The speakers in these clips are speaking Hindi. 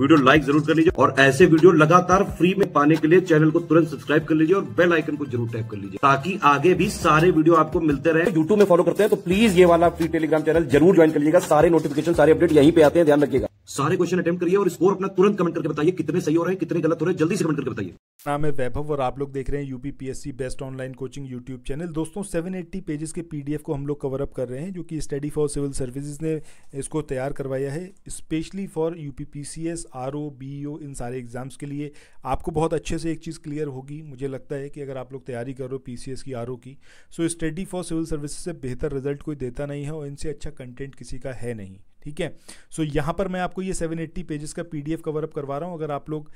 वीडियो लाइक जरूर कर लीजिए और ऐसे वीडियो लगातार फ्री में पाने के लिए चैनल को तुरंत सब्सक्राइब कर लीजिए और बेल आइकन को जरूर टैप कर लीजिए ताकि आगे भी सारे वीडियो आपको मिलते रहे यूट्यूब में फॉलो करते हैं तो प्लीज ये वाला फ्री टेलीग्राम चैनल जरूर ज्वाइन कर लीजिएगा सारे नोटिफिकेशन सारे अपडेट यहीं पे आते हैं ध्यान रखिएगा सारे क्वेश्चन अटेम्प्ट करिए और स्कोर अपना तुरंत कमेंट करके बताइए कितने सही हो रहे हैं कितने गलत हो रहे हैं जल्दी से कमेंट करके बताइए नाम है वैभव और आप लोग देख रहे हैं UP PSC best online coaching YouTube channel दोस्तों 780 पेजेस के पीडीएफ को हम लोग कवर अप कर रहे हैं जो कि स्टडी फॉर सिविल सर्विसेज ने इसको तैयार करवाया है specially for UP PCS RO BEO इन सारे एग्जाम्स के लिए आपको बहुत अच्छे से एक चीज़ क्लियर होगी मुझे लगता है कि अगर आप लोग तैयारी करो पी की आर की so study for civil services से बेहतर रिजल्ट कोई देता नहीं है और इनसे अच्छा कंटेंट किसी का है नहीं ठीक है सो so, यहाँ पर मैं आपको ये 780 पेजेस का पीडीएफ कवर अप करवा रहा हूँ अगर आप लोग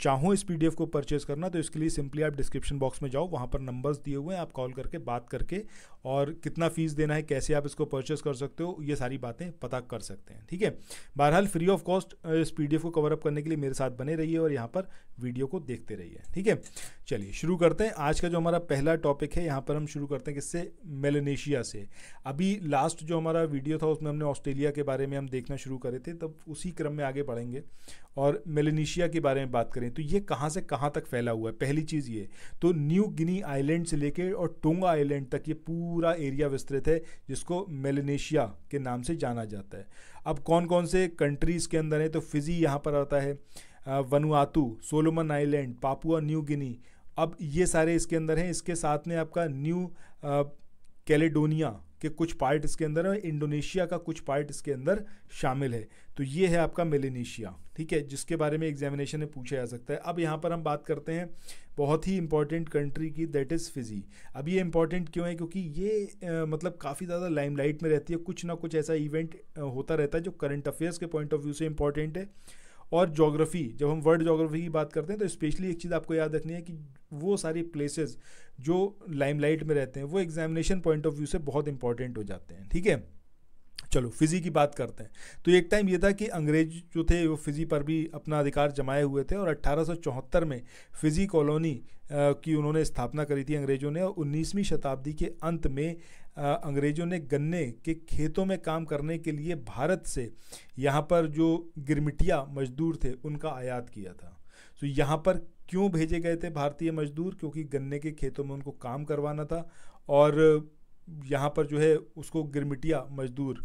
चाहो इस पी एफ़ को परचेज करना तो इसके लिए सिंपली आप डिस्क्रिप्शन बॉक्स में जाओ वहाँ पर नंबर्स दिए हुए हैं आप कॉल करके बात करके और कितना फ़ीस देना है कैसे आप इसको परचेज कर सकते हो ये सारी बातें पता कर सकते हैं ठीक है बहरहाल फ्री ऑफ कॉस्ट इस पी को कवरअप करने के लिए मेरे साथ बने रहिए और यहाँ पर वीडियो को देखते रहिए ठीक है चलिए शुरू करते हैं आज का जो हमारा पहला टॉपिक है यहाँ पर हम शुरू करते हैं किससे मेलेनेशिया से अभी लास्ट जो हमारा वीडियो था उसमें हमने ऑस्ट्रेलिया के बारे में हम देखना शुरू करे थे तब उसी क्रम में आगे बढ़ेंगे और मेलेनिशिया के बारे में बात करें तो ये कहाँ से कहाँ तक फैला हुआ है पहली चीज़ ये तो न्यू गिनी आइलैंड से लेके और टोंगा आइलैंड तक ये पूरा एरिया विस्तृत है जिसको मेलेनेशिया के नाम से जाना जाता है अब कौन कौन से कंट्रीज़ के अंदर है तो फिजी यहाँ पर आता है Vanuatu Solomon Island Papua New Guinea अब ये सारे इसके अंदर हैं इसके साथ में आपका न्यू कैलेडोनिया के कुछ पार्ट इसके अंदर है इंडोनेशिया का कुछ पार्ट इसके अंदर शामिल है तो ये है आपका मेलेनेशिया ठीक है जिसके बारे में एग्जामिनेशन में पूछा जा सकता है अब यहाँ पर हम बात करते हैं बहुत ही इंपॉर्टेंट कंट्री की दैट इज़ फिजी अब ये इंपॉर्टेंट क्यों है क्योंकि ये आ, मतलब काफ़ी ज़्यादा लाइमलाइट में रहती है कुछ ना कुछ ऐसा इवेंट होता रहता है जो करंट अफेयर्स के पॉइंट ऑफ व्यू से इंपॉर्टेंट है और जोग्राफ़ी जब हम वर्ल्ड जोग्राफ़ी की बात करते हैं तो स्पेशली एक चीज़ आपको याद रखनी है कि वो सारी प्लेसेस जो लाइमलाइट में रहते हैं वो एग्जामिनेशन पॉइंट ऑफ व्यू से बहुत इंपॉर्टेंट हो जाते हैं ठीक है चलो फिजी की बात करते हैं तो एक टाइम ये था कि अंग्रेज जो थे वो फिजी पर भी अपना अधिकार जमाए हुए थे और अट्ठारह में फिजी कॉलोनी की उन्होंने स्थापना करी थी अंग्रेज़ों ने और उन्नीसवीं शताब्दी के अंत में अंग्रेज़ों ने गन्ने के खेतों में काम करने के लिए भारत से यहाँ पर जो गिरमिटिया मजदूर थे उनका आयात किया था तो यहाँ पर क्यों भेजे गए थे भारतीय मजदूर क्योंकि गन्ने के खेतों में उनको काम करवाना था और यहाँ पर जो है उसको गिरमिटिया मजदूर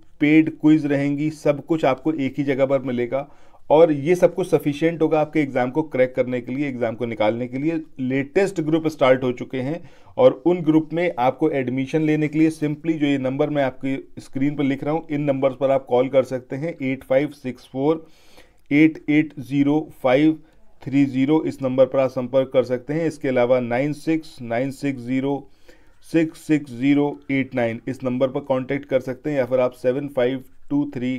पेड क्विज रहेंगी सब कुछ आपको एक ही जगह पर मिलेगा और ये सब कुछ सफिशियंट होगा आपके एग्जाम को क्रैक करने के लिए एग्जाम को निकालने के लिए लेटेस्ट ग्रुप स्टार्ट हो चुके हैं और उन ग्रुप में आपको एडमिशन लेने के लिए सिंपली जो ये नंबर मैं आपकी स्क्रीन पर लिख रहा हूँ इन नंबर्स पर आप कॉल कर सकते हैं eight five six four eight eight zero five three zero इस नंबर पर आप संपर्क कर सकते हैं इसके अलावा nine six nine six zero six six zero eight nine इस नंबर पर कांटेक्ट कर सकते हैं या फिर आप seven five two three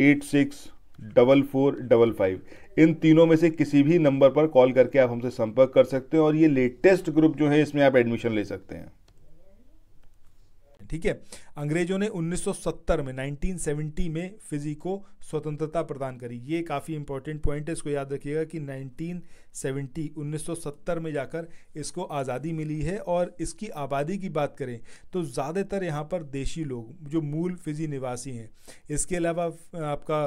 eight six double four double five इन तीनों में से किसी भी नंबर पर कॉल करके आप हमसे संपर्क कर सकते हैं और ये लेटेस्ट ग्रुप जो है इसमें आप एडमिशन ले सकते हैं ठीक है अंग्रेजों ने 1970 में 1970 में फिजी को स्वतंत्रता प्रदान करी ये काफ़ी इंपॉर्टेंट पॉइंट है इसको याद रखिएगा कि 1970 1970 में जाकर इसको आज़ादी मिली है और इसकी आबादी की बात करें तो ज़्यादातर यहाँ पर देशी लोग जो मूल फिजी निवासी हैं इसके अलावा आपका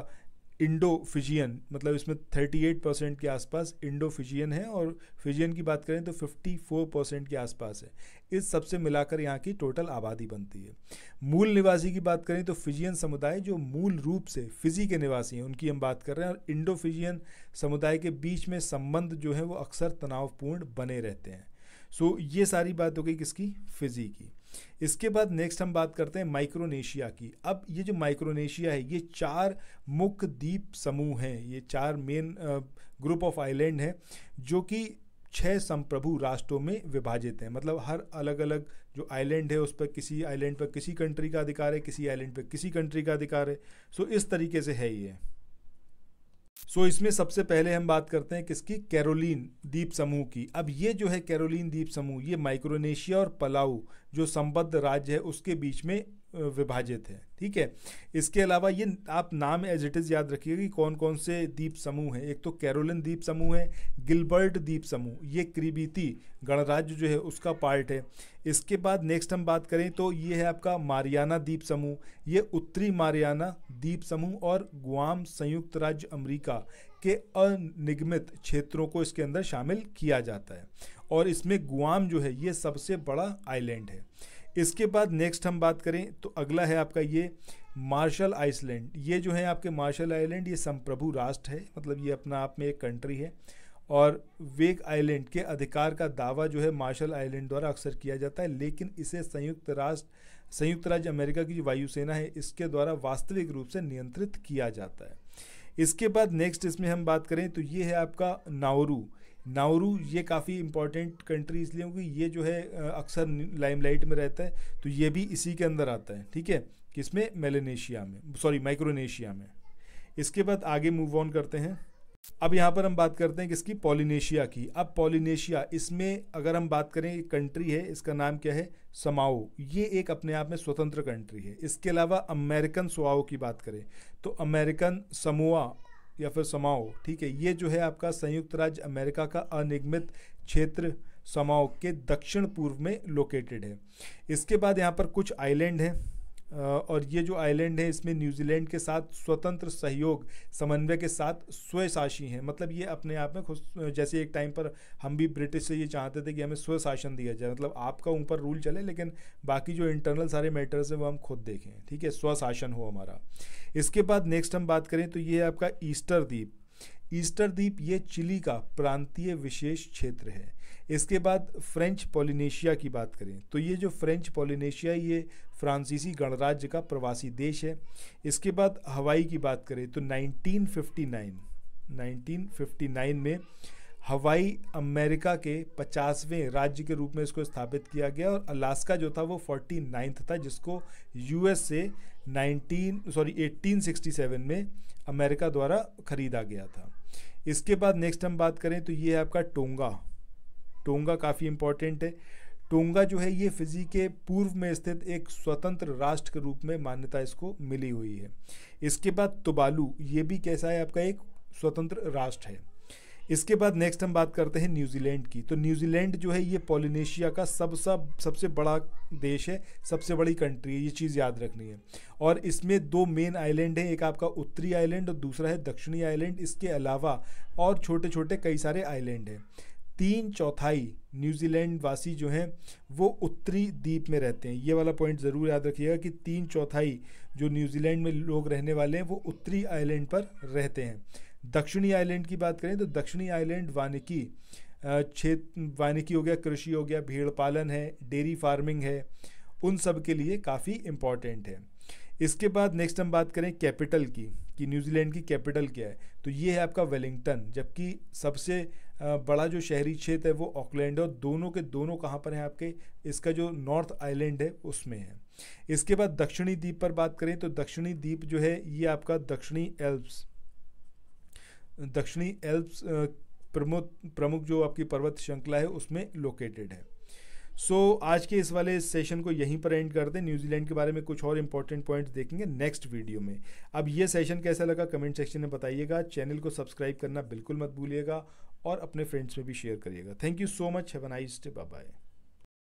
इंडो फिजियन मतलब इसमें 38 परसेंट के आसपास इंडो फिजियन है और फिजियन की बात करें तो 54 परसेंट के आसपास है इस सबसे मिलाकर यहाँ की टोटल आबादी बनती है मूल निवासी की बात करें तो फिजियन समुदाय जो मूल रूप से फिजी के निवासी हैं उनकी हम बात कर रहे हैं और इंडो फिजियन समुदाय के बीच में संबंध जो है वो अक्सर तनावपूर्ण बने रहते हैं सो so, ये सारी बात हो गई किसकी फिजी की इसके बाद नेक्स्ट हम बात करते हैं माइक्रोनेशिया की अब ये जो माइक्रोनेशिया है ये चार मुख्य द्वीप समूह हैं ये चार मेन ग्रुप ऑफ आइलैंड हैं जो कि छः संप्रभु राष्ट्रों में विभाजित हैं मतलब हर अलग अलग जो आइलैंड है उस पर किसी आइलैंड पर किसी कंट्री का अधिकार है किसी आइलैंड पर किसी कंट्री का अधिकार है सो so, इस तरीके से है ये सो so, इसमें सबसे पहले हम बात करते हैं किसकी कैरोलिन द्वीप समूह की अब ये जो है कैरोलिन द्वीप समूह ये माइक्रोनेशिया और पलाऊ जो संबद्ध राज्य है उसके बीच में विभाजित है ठीक है इसके अलावा ये आप नाम एज इट इज़ याद रखिए कि कौन कौन से द्वीप समूह हैं एक तो कैरोलिन द्वीप समूह है गिलबर्ट द्वीप समूह ये क्रीबीती गणराज्य जो है उसका पार्ट है इसके बाद नेक्स्ट हम बात करें तो ये है आपका मारियाना द्वीप समूह ये उत्तरी मारियाना द्वीप समूह और गुआम संयुक्त राज्य अमरीका के अनिगमित क्षेत्रों को इसके अंदर शामिल किया जाता है और इसमें गुआम जो है ये सबसे बड़ा आइलैंड है इसके बाद नेक्स्ट हम बात करें तो अगला है आपका ये मार्शल आइसलैंड ये जो है आपके मार्शल आइलैंड ये संप्रभु राष्ट्र है मतलब ये अपना आप में एक कंट्री है और वेक आइलैंड के अधिकार का दावा जो है मार्शल आइलैंड द्वारा अक्सर किया जाता है लेकिन इसे संयुक्त राष्ट्र संयुक्त राज्य अमेरिका की जो वायुसेना है इसके द्वारा वास्तविक रूप से नियंत्रित किया जाता है इसके बाद नेक्स्ट इसमें हम बात करें तो ये है आपका नाउरू नाउरू ये काफ़ी इंपॉर्टेंट कंट्री इसलिए क्योंकि ये जो है अक्सर लाइमलाइट में रहता है तो ये भी इसी के अंदर आता है ठीक है किसमें मेलेनेशिया में सॉरी माइक्रोनेशिया में इसके बाद आगे मूव ऑन करते हैं अब यहाँ पर हम बात करते हैं किसकी पॉलिनेशिया की अब पॉलिनेशिया इसमें अगर हम बात करें एक कंट्री है इसका नाम क्या है समाओ ये एक अपने आप में स्वतंत्र कंट्री है इसके अलावा अमेरिकन सुआओ की बात करें तो अमेरिकन समोआ या फिर समाओ ठीक है ये जो है आपका संयुक्त राज्य अमेरिका का अनिगमित क्षेत्र समाओ के दक्षिण पूर्व में लोकेटेड है इसके बाद यहाँ पर कुछ आइलैंड हैं और ये जो आइलैंड है इसमें न्यूजीलैंड के साथ स्वतंत्र सहयोग समन्वय के साथ स्वशासी हैं मतलब ये अपने आप में खुद जैसे एक टाइम पर हम भी ब्रिटिश से ये चाहते थे कि हमें स्वशासन दिया जाए मतलब आपका ऊपर रूल चले लेकिन बाकी जो इंटरनल सारे मैटर्स हैं वो हम खुद देखें ठीक है स्वशासन हो हमारा इसके बाद नेक्स्ट हम बात करें तो ये है आपका ईस्टर द्वीप ईस्टर द्वीप ये चिली का प्रांतीय विशेष क्षेत्र है इसके बाद फ्रेंच पोलिनेशिया की बात करें तो ये जो फ्रेंच पोलिनेशिया ये फ्रांसीसी गणराज्य का प्रवासी देश है इसके बाद हवाई की बात करें तो 1959 1959 में हवाई अमेरिका के पचासवें राज्य के रूप में इसको स्थापित किया गया और अलास्का जो था वो फोर्टी नाइन्थ था जिसको यूएस से 19 सॉरी 1867 में अमेरिका द्वारा खरीदा गया था इसके बाद नेक्स्ट हम बात करें तो ये है आपका टोंगा टोंगा काफ़ी इम्पॉर्टेंट है टोंगा जो है ये फिजी के पूर्व में स्थित एक स्वतंत्र राष्ट्र के रूप में मान्यता इसको मिली हुई है इसके बाद तुबालू ये भी कैसा है आपका एक स्वतंत्र राष्ट्र है इसके बाद नेक्स्ट हम बात करते हैं न्यूजीलैंड की तो न्यूजीलैंड जो है ये पोलिनेशिया का सब सब सबसे बड़ा देश है सबसे बड़ी कंट्री है ये चीज़ याद रखनी है और इसमें दो मेन आइलैंड हैं एक आपका उत्तरी आइलैंड और दूसरा है दक्षिणी आइलैंड इसके अलावा और छोटे छोटे कई सारे आइलैंड हैं तीन चौथाई न्यूजीलैंड वासी जो हैं वो उत्तरी द्वीप में रहते हैं ये वाला पॉइंट ज़रूर याद रखिएगा कि तीन चौथाई जो न्यूजीलैंड में लोग रहने वाले हैं वो उत्तरी आइलैंड पर रहते हैं दक्षिणी आइलैंड की बात करें तो दक्षिणी आइलैंड वानिकी क्षेत्र वानिकी हो गया कृषि हो गया भेड़ पालन है डेयरी फार्मिंग है उन सब के लिए काफ़ी इम्पॉर्टेंट है इसके बाद नेक्स्ट हम बात करें कैपिटल की कि न्यूजीलैंड की कैपिटल क्या है तो ये है आपका वेलिंगटन जबकि सबसे बड़ा जो शहरी क्षेत्र है वो ऑकलैंड है और दोनों के दोनों कहाँ पर हैं आपके इसका जो नॉर्थ आइलैंड है उसमें है इसके बाद दक्षिणी द्वीप पर बात करें तो दक्षिणी द्वीप जो है ये आपका दक्षिणी एल्प्स दक्षिणी एल्प्स प्रमुख प्रमुख जो आपकी पर्वत श्रृंखला है उसमें लोकेटेड है सो so, आज के इस वाले सेशन को यहीं पर एंड कर दें न्यूजीलैंड के बारे में कुछ और इंपॉर्टेंट पॉइंट्स देखेंगे नेक्स्ट वीडियो में अब ये सेशन कैसा लगा कमेंट सेक्शन में बताइएगा चैनल को सब्सक्राइब करना बिल्कुल मत भूलिएगा और अपने फ्रेंड्स में भी शेयर करिएगा thank you so much have a nice day bye